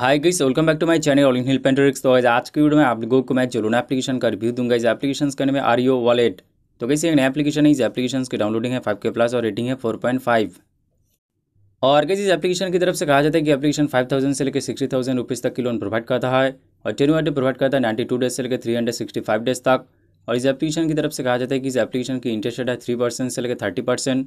hi guys welcome back to my channel इन हिल पेंटरिक्स तो आज की वीडियो में आप लोगों को मैं लोन एप्लीकेशन का रिव्यू दूंगा इस एप्लीकेशन का नाम है आर वॉलेट तो कैसे एक नया एप्लीकेशन है इस एप्लीकेशन की डाउनलोडिंग है फाइव के प्लस और रेटिंग है फोर पॉइंट फाइव और कैसे इस एप्लीकेशन की तरफ से कहा जाता है कि एप्लीकेशन फाइव थाउजेंड से लेकर सिक्सटी थाउजेंड रुपीज़ तक की लोन प्रोवाइड करता है और टेन प्रोवाइड करता है नाइन्टी टू डेज से लेकर three hundred sixty five days तक और इस एप्लीकेशन की तरफ से कहा जाता है कि इस एप्लीकेशन की इंटरेस्ट रेट है थ्री परसेंट से लेकर थर्टी परसेंट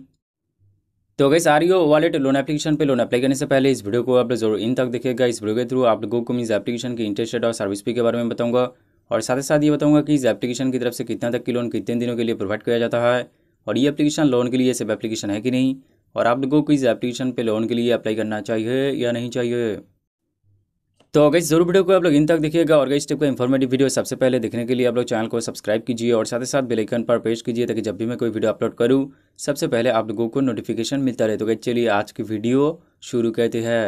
तो guys R O wallet loan application पे लोन अप्लाई करने से पहले इस वीडियो को आप लोग जरूर इन तक देखिएगा इस वीडियो के थ्रू आप लोगों को मैं इस एप्लीकेशन की इंटरेस्ट रेट और सर्विस फी के बारे में बताऊंगा और साथ ही साथ ये बताऊंगा कि इस एप्लीकेशन की तरफ से कितना तक की लोन कितने दिनों के लिए प्रोवाइड किया जाता है और ये एप्लीकेशन लोन के लिए सिर्फ एप्लीकेशन है कि नहीं और आप लोगों को इस एप्लीकेशन पर लोन के लिए अप्लाई करना चाहिए या नहीं चाहिए तो अगर जरूर वीडियो को आप लोग इन तक देखिएगा और इस स्टेप का इन्फॉर्मेटिव वीडियो सबसे पहले देखने के लिए आप लोग चैनल को सब्सक्राइब कीजिए और साथ ही साथ बेलाइकन पर प्रेस कीजिए ताकि जब भी मैं कोई वीडियो अपलोड करूँ सबसे पहले आप लोगों को नोटिफिकेशन मिलता रहे तो गई चलिए आज की वीडियो शुरू कहते हैं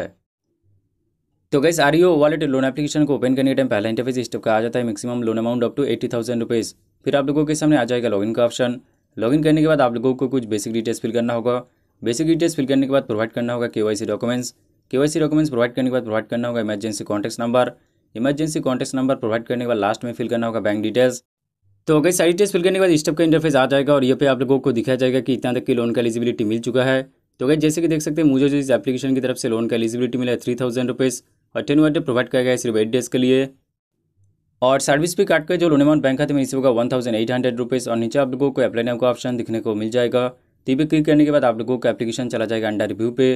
तो guys R wallet loan application को ओपन करने के टाइम पहला इंटरफेस स्टेप का आ जाता है maximum loan amount up to eighty thousand rupees फिर आप लोगों के सामने आ जाएगा लॉगिन का ऑप्शन लॉगिन करने के बाद आप लोगों को कुछ बेसिक डिटेल्स फिल करना होगा बेसिक डिटेल्स फिल करने के बाद प्रोवाइड करना होगा के डॉक्यूमेंट्स केवाईसी डॉक्यूमेंट्स प्रोवाइड करने के बाद प्रोवाइड करना होगा emergency contact number emergency contact number provide करने के बाद लास्ट में फिल करना होगा बैंक डिटेल्स तो अगर सारी डिटेल्स फिल करने के बाद स्टेप का इंटरफेस आ जाएगा और ये पे आप लोगों को दिखाया जाएगा कि इतना तक की लोन का एलिजिबिलिटी मिल चुका है तो अगर जैसे कि देख सकते हैं मुझे जो इस एप्लीकेशन की तरफ से लोन का एलिजिबिलिटी मिला है थ्री थाउजेंड रुपीज़ और टेन वर्ड प्रोवाइड किया गया है सिर्फ एट डेज़ के लिए और सर्विस भी काट कर जो लोन अमाउंट बैंक खाते में रिसीव होगा one thousand eight hundred rupees और नीचे आप लोगों को अप्लाई नाउ का ऑप्शन दिखने को मिल जाएगा टी पे क्लिक करने के बाद आप लोगों को एप्लीकेशन चला जाएगा अंडर रिव्यू पे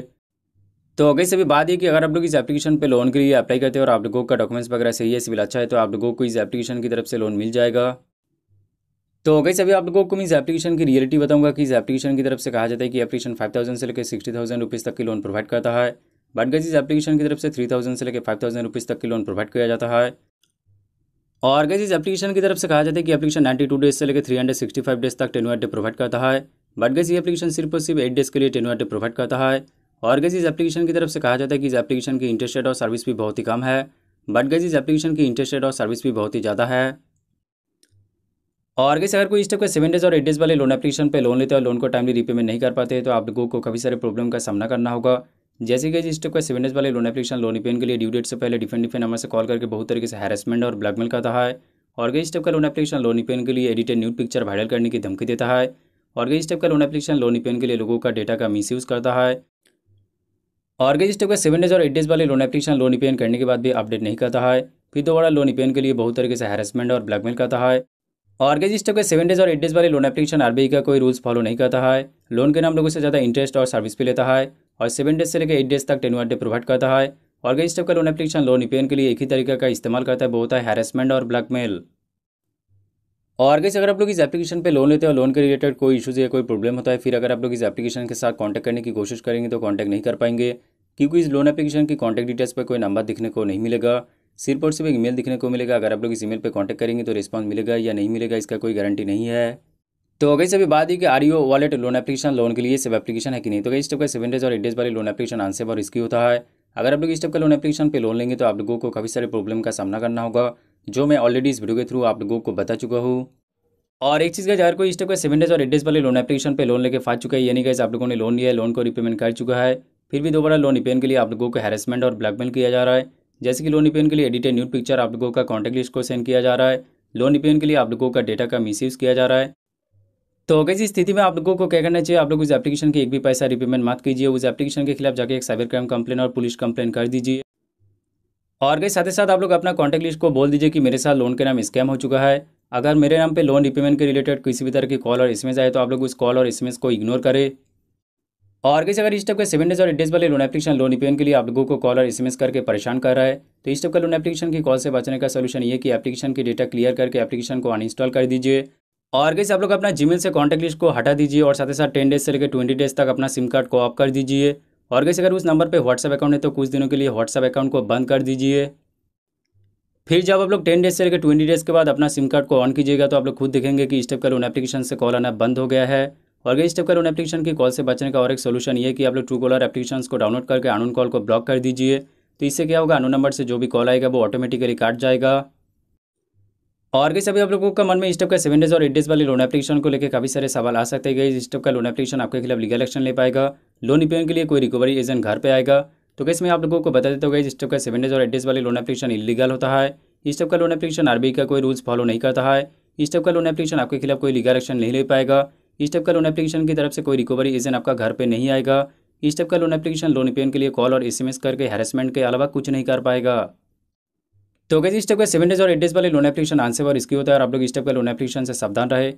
तो अगर से भी बात ये कि अगर आप लोग इस एप्लीकेशन पे लोन के लिए अप्लाई करते हैं और आप लोगों का डॉक्यूमेंट्स वगैरह सही है सिविल अच्छा है तो आप लोगों को इस एप्लीकेशन की तरफ से लोन मिल जाएगा तो से भी आप लोगों को मैं इस एप्लीकेशन की रियलिटी बताऊंगा कि इस एप्लीकेशन की तरफ से कहा जाता है कि एप्लीकेशन फाइव थाउजेंड से लेकर सिक्सटी थाउजेंड तक की लोन प्रोवाइड करता है बट गई इस एप्लीकेशन की तरफ से थ्री थाउजेंड से लेकर फाइव थाउजेंड रुपीज़ तक की लोन प्रोवाइड किया जाता है और गई इस एप्लीकेशन की तरफ से कहा जाता है कि एप्लीकेशन नाइन्टी टू डेज से लेकर three hundred sixty five days तक टेन डे प्रोवाइड करता है बट गई ये एप्लीकेशन सिर्फ और सिर्फ एट डेज के लिए टेन डे प्रोवाइड करता है और गैस इस एप्लीकेशन की तरफ से कहा जाता है कि इस एप्लीकेशन की इंटरेस्ट रेट और सर्विस भी बहुत ही कम है बट गैस इस एप्लीकेशन की इंटरेस्ट रेट और सर्विस भी बहुत ही ज़्यादा है और गैस अगर कोई इस टाइप का सेवन डेज और एट डेज वाले लोन एप्लीकेशन पर लोन लेते हैं और लोन को टाइमली रीपेमेंट नहीं कर पाते तो आप लोगों को कभी सारे प्रॉब्लम का सामना करना होगा जैसे कि इस टाइप का सेवन डेज वाले लोन एप्लीकेशन लोन रीपेमेंट के लिए ड्यू डेट से पहले डिफेंट डिफेंट नंबर से कॉल करके बहुत तरीके से हैरेसमेंट और ब्लैकमेल करता है और गई टाइप का लोन एप्लीकेशन लोन रिपेन के लिए एडिटेड न्यूड पिक्चर वायरल करने की धमकी देता है और गई टाइप का लोन एप्लीकेशन लोन रिपेन के लिए लोगों का डेटा का मिसयूज़ करता है ऑर्गेज स्टेप का सेवन डेज और एट डेज वाले लोन एप्लीकेशन लोन रिपेन करने के बाद भी अपडेट नहीं करता है फिर दोबारा लोन रिपेन e के लिए बहुत तरीके से हैरेसमेंट और ब्लैकमेल करता है ऑर्गेज स्टेप का सेवन डेज और एट डेज वाले लोन एप्लीकेशन आरबीआई का कोई रूल्स फॉलो नहीं करता है लोन के नाम लोगों से ज़्यादा इंटरेस्ट और सर्विस भी लेता है और सेवन डेज से लेकर एट डेज तक टेन डे प्रोवाइड करता है ऑर्गेज स्टेप का लोन एप्लीकेशन लोन रिपेन के लिए एक ही तरीके का इस्तेमाल करता है बहुत है हैरेसमेंट और ब्लैकमेल और गैस अगर आप लोग इस एप्लीकेशन पे लोन लेते हैं और लोन के रिलेटेड कोई इशूज़ या कोई प्रॉब्लम होता है फिर अगर आप लोग इस एप्लीकेशन के साथ कॉन्टैक्ट करने की कोशिश करेंगे तो कॉन्टैक्ट नहीं कर पाएंगे क्योंकि इस लोन एप्लीकेशन की कॉन्टैक्ट डिटेल्स पर कोई नंबर दिखने को नहीं मिलेगा सिर्फ और सिर्फ ईमेल दिखने को मिलेगा अगर आप लोग इस ईमेल पर कॉन्टैक्ट करेंगे तो रिस्पॉन्स मिलेगा या नहीं मिलेगा इसका कोई गारंटी नहीं है तो गई अभी बात है कि R wallet loan application loan के लिए सब एप्लीकेशन है कि नहीं तो गई इस टाइप का सेवन डेज और एट डेज वाली लोन एप्लीकेशन आंसर और इसकी होता है अगर आप लोग इस टाइप का लोन एप्लीकेशन पे लोन लेंगे तो आप लोगों को काफ़ी सारे प्रॉब्लम का सामना करना होगा जो मैं ऑलरेडी इस वीडियो के थ्रू आप लोगों को बता चुका हूँ और एक चीज़ का अगर कोई इस टाइप का सेवन डेज और एट डेज वाले लोन एप्लीकेशन पर लोन लेकर फाट चुका है यानी कैसे आप लोगों ने लोन लिया है लोन को रिपेमेंट कर चुका है फिर भी दोबारा लोन रिपेन के लिए आप लोगों को हैरेसमेंट और ब्लैकमेल किया जा रहा है जैसे कि लोन रिपेन के लिए एडिटेड न्यूड पिक्चर आप लोगों का कॉन्टैक्ट लिस्ट को सेंड किया जा रहा है लोन रिपेन के लिए आप लोगों का डेटा का मिसयूज़ किया जा रहा है तो कैसी स्थिति में आप लोगों को क्या करना चाहिए आप लोग उस एप्लीकेशन की एक भी पैसा रिपेमेंट मत कीजिए उस एप्लीकेशन के खिलाफ जाके एक साइबर क्राइम कंप्लेन और पुलिस कंप्लेन कर दीजिए और गई साथ ही साथ आप लोग अपना कॉन्टैक्ट लिस्ट को बोल दीजिए कि मेरे साथ लोन के नाम स्कैम हो चुका है अगर मेरे नाम पे लोन रिपेमेंट के रिलेटेड किसी भी तरह की कॉल और एसएमएस आए तो आप लोग उस कॉल और एसएमएस को इग्नोर करें और कैसे अगर इस टाइप के सेवन डेज और एट डेज वाले लोन एप्लीकेशन लोन रिपेमेंट के लिए आप लोगों को कॉल और एसएमएस करके परेशान कर रहा है तो इस टाइप का लोन एप्लीकेशन की कॉल से बचने का सोल्यूशन ये कि एप्लीकेशन की डेटा क्लियर करके एप्लीकेशन को अनइंस्टॉल कर दीजिए और कैसे आप लोग अपना जीमेल से कॉन्टैक्ट लिस्ट को हटा दीजिए और साथ ही साथ टेन डेज से लेकर ट्वेंटी डेज तक अपना सिम कार्ड को ऑफ कर दीजिए और कैसे अगर उस नंबर पर व्हाट्सअप अकाउंट है तो कुछ दिनों के लिए व्हाट्सअप अकाउंट को बंद कर दीजिए फिर जब आप लोग टेन डेज से लेकर ट्वेंटी डेज के बाद अपना सिम कार्ड को ऑन कीजिएगा तो आप लोग खुद देखेंगे कि स्टेप कर उन एप्लीकेशन से कॉल आना बंद हो गया है और इस स्टेप कर उन एप्लीकेशन की कॉल से बचने का और एक सोल्यूशन ये कि आप लोग ट्रू कॉलर एप्लीकेशन को डाउनलोड करके अनून कॉल को ब्लॉक कर दीजिए तो इससे क्या होगा अनून नंबर से जो भी कॉल आएगा वो ऑटोमेटिकली काट जाएगा और गई सभी आप लोगों का मन में टाइप का सेवन डेज और एट डेज वाले लोन एप्लीकेशन को लेकर काफी सारे सवाल आ सकते हैं गई टाइप का लोन एप्लीकेशन आपके खिलाफ लीगल एक्शन ले पाएगा लोन रिपेयर के लिए कोई रिकवरी एजेंट घर पर आएगा तो कैसे मैं आप लोगों को बता देता हूँ इस टाइप का सेवन डेज और एट डेज वाले लोन एप्लीकेशन इलीगल होता है इस टाइप का लोन एप्लीकेशन आरबी का कोई रूल्स फॉलो नहीं करता है इस टाइप का लोन एप्लीकेशन आपके खिलाफ कोई लीगल एक्शन नहीं ले पाएगा इस टाइप का लोन एप्लीकेशन की तरफ से कोई रिकवरी एजेंट आपका घर पर नहीं आएगा इस टाइप का लोन एप्लीकेशन लोन रिपेयर के लिए कॉल और एस करके हेरसमेंट के अलावा कुछ नहीं कर पाएगा तो कैसे इस टाइप का सेवन डेज और एट डेज वाले लोन एप्लीकेशन आंसर और इसकी होता है और आप लोग इस टाइप का लोन एप्लीकेशन से सावधान रहे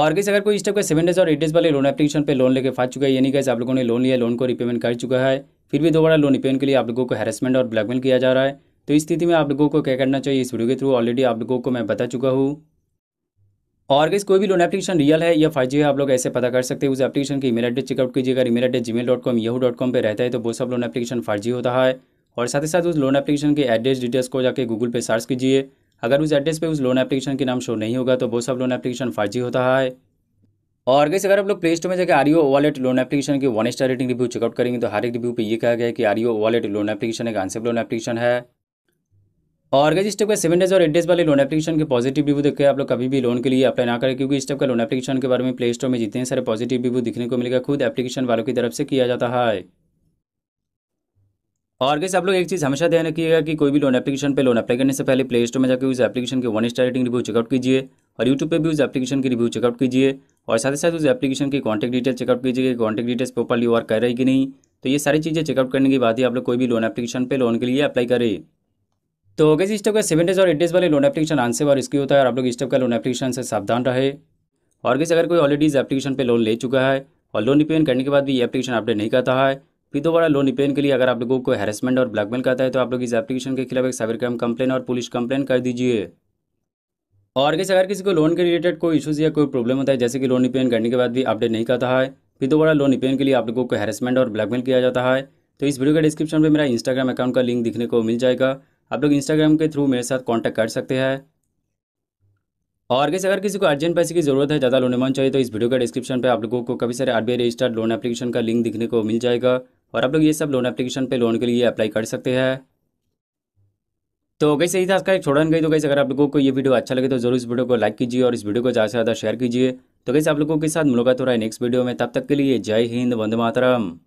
और कैसे अगर कोई इस टाइप का सेवन डेज और एट डेज वाले लोन एप्लीकेशन पे लोन लेके फाट चुका है यानी कैसे आप लोगों ने लोन लिया लोन को रिपेमेंट कर चुका है फिर भी दोबारा लोन रिपेमेंट के लिए आप लोगों को हैरेसमेंट और ब्लैकमेल किया जा रहा है तो इस स्थिति में आप लोगों को क्या करना चाहिए इस वीडियो के थ्रू ऑलरेडी आप लोगों को मैं बता चुका हूँ और गैस कोई भी लोन एप्लीकेशन रियल है या फाइव है आप लोग ऐसे पता कर सकते हैं उस एप्लीकेशन की ईमेल एड्रेस चेकआउट कीजिएगा email address Gmail dot com Yahoo dot com पर रहता है तो वो सब लोन एप्लीकेशन फाइव होता है और साथ ही साथ उस लोन एप्लीकेशन के एड्रेस डिटेल्स को जाके गूगल पे सर्च कीजिए अगर उस एड्रेस पे उस लोन एप्लीकेशन के नाम शो नहीं होगा तो वो सब लोन एप्लीकेशन फर्जी होता है और गैस अगर आप लोग प्ले स्टोर में जाकर आरियो वॉलेट लोन एप्लीकेशन की one star rating review check out करेंगे तो हर एक रिव्यू पे यह कहा गया है कि आरियो वॉलेट लोन एप्लीकेशन एक आंसर लोन एप्लीकेशन है और गैस इस टाइप का सेवन डेज और एट डेज वाले लोन एप्लीकेशन के पॉजिटिव रिव्यू देखकर आप लोग कभी भी लोन के लिए अप्लाई ना करें क्योंकि इस टाइप का लोन एप्लीकेशन के बारे में प्ले स्टोर में जितने सारे पॉजिटिव रिव्यू दिखने को मिलेगा खुद एप्लीकेशन वालों की तरफ से किया जाता है और कैसे आप लोग एक चीज़ हमेशा ध्यान रखिएगा कि कोई भी लोन एप्लीकेशन पे लोन अप्लाई करने से पहले प्ले स्टोर में जाकर उस एप्लीकेशन के one star rating review check out कीजिए और यूट्यूब पे भी उस एप्लीकेशन की रिव्यू चेकआउट कीजिए और साथ ही साथ उस एप्लीकेशन की कॉन्टैक्ट डिटेल चेकआउट कीजिए कि कॉन्टैक्ट डिटेल्स प्रॉपरली वर्क कर रही कि नहीं तो ये सारी चीज़ें चेकआउट करने के बाद ही आप लोग कोई भी लोन एप्लीकेशन पर लोन के लिए अप्लाई करें तो कैसे स्टॉप का सेवन डेज और एट डेज वाले लोन एप्लीकेशन आंसर और इसकी होता है और आप लोग इस का लोन एप्लीकेशन से सावधान रहे और कैसे अगर कोई ऑलरेडी इस एप्लीकेशन पर लोन ले चुका है और लोन रिपेमेंट करने के बाद भी ये एप्लीकेशन अपडेट नहीं करता है फिर दोबारा लोन रिपेन के लिए अगर आप लोगों को हेरसमेंट और ब्लैकमेल करता है तो आप लोग इस एप्लीकेशन के खिलाफ एक साइबर क्राइम कंप्लेन और पुलिस कंप्लेन कर दीजिए और कैसे अगर किसी को लोन के रिलेटेड कोई इशूज़ या कोई प्रॉब्लम होता है जैसे कि लोन रिपेन करने के बाद भी अपडेट नहीं करता है फिर दोबारा लोन रिपेन के लिए आप लोगों को हेरसमेंट और ब्लैकमेल किया जाता है तो इस वीडियो के डिस्क्रिप्शन में मेरा इंस्टाग्राम अकाउंट का लिंक दिखने को मिल जाएगा आप लोग इंस्टाग्राम के थ्रू मेरे साथ कॉन्टैक्ट कर सकते हैं और कैसे अगर किसी को अर्जेंट पैसे की जरूरत है ज़्यादा लोन अमाउंट चाहिए तो इस वीडियो का डिस्क्रिप्शन पे आप लोगों को कभी सारे आर रजिस्टर्ड लोन एप्लीकेशन का लिंक दिखने को मिल जाएगा और आप लोग ये सब लोन एप्लीकेशन पे लोन के लिए अप्लाई कर सकते हैं तो कैसे ही था इसका एक छोड़न गई तो कैसे अगर आप लोगों को ये वीडियो अच्छा लगे तो जरूर इस वीडियो को लाइक कीजिए और इस वीडियो को ज़्यादा से ज़्यादा शेयर कीजिए तो कैसे आप लोगों के साथ मुलाकात हो रहा है नेक्स्ट वीडियो में तब तक के लिए जय हिंद वंद मातरम